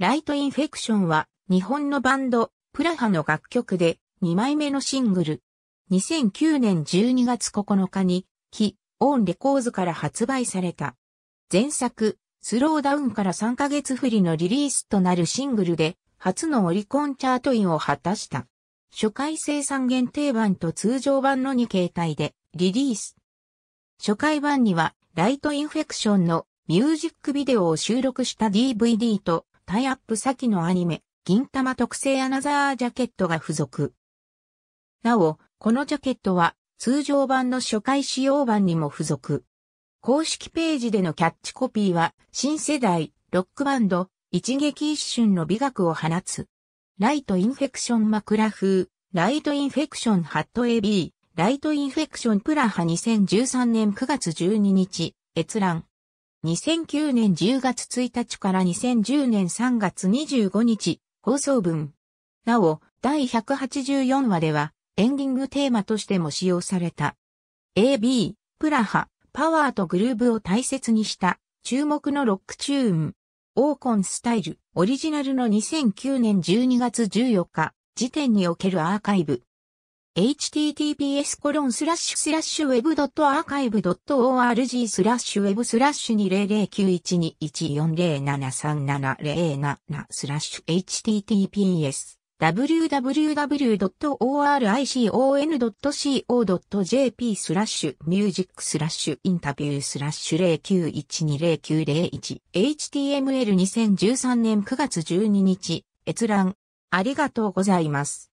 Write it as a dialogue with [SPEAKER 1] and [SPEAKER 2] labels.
[SPEAKER 1] ライトインフェクションは日本のバンド、プラハの楽曲で2枚目のシングル。
[SPEAKER 2] 2009年12月9日に、非、オンレコーズから発売された。前作、スローダウンから3ヶ月振りのリリースとなるシングルで、初のオリコンチャートインを果たした。初回生産限定版と通常版の2形態でリリース。初回版には、ライトインフェクションのミュージックビデオを収録した DVD と、タイアップ先のアニメ、銀玉特製アナザージャケットが付属。なお、このジャケットは通常版の初回使用版にも付属。公式ページでのキャッチコピーは、新世代、ロックバンド、一撃一瞬の美学を放つ。ライトインフェクション枕風、ライトインフェクションハット AB、ライトインフェクションプラハ2013年9月12日、閲覧。2009年10月1日から2010年3月25日、放送分。なお、第184話では、エンディングテーマとしても使用された。AB、プラハ、パワーとグルーブを大切にした、注目のロックチューン。オーコンスタイル、オリジナルの2009年12月14日、時点におけるアーカイブ。https コロンスラッシュスラッシュ web.archive.org スラッシュウェブスラッシュ20091214073707スラッシュ https www.oricon.co.jp スラッシュミュージックスラッシュインタビュースラッシュ 09120901html2013 年9月12日
[SPEAKER 1] 閲覧ありがとうございます。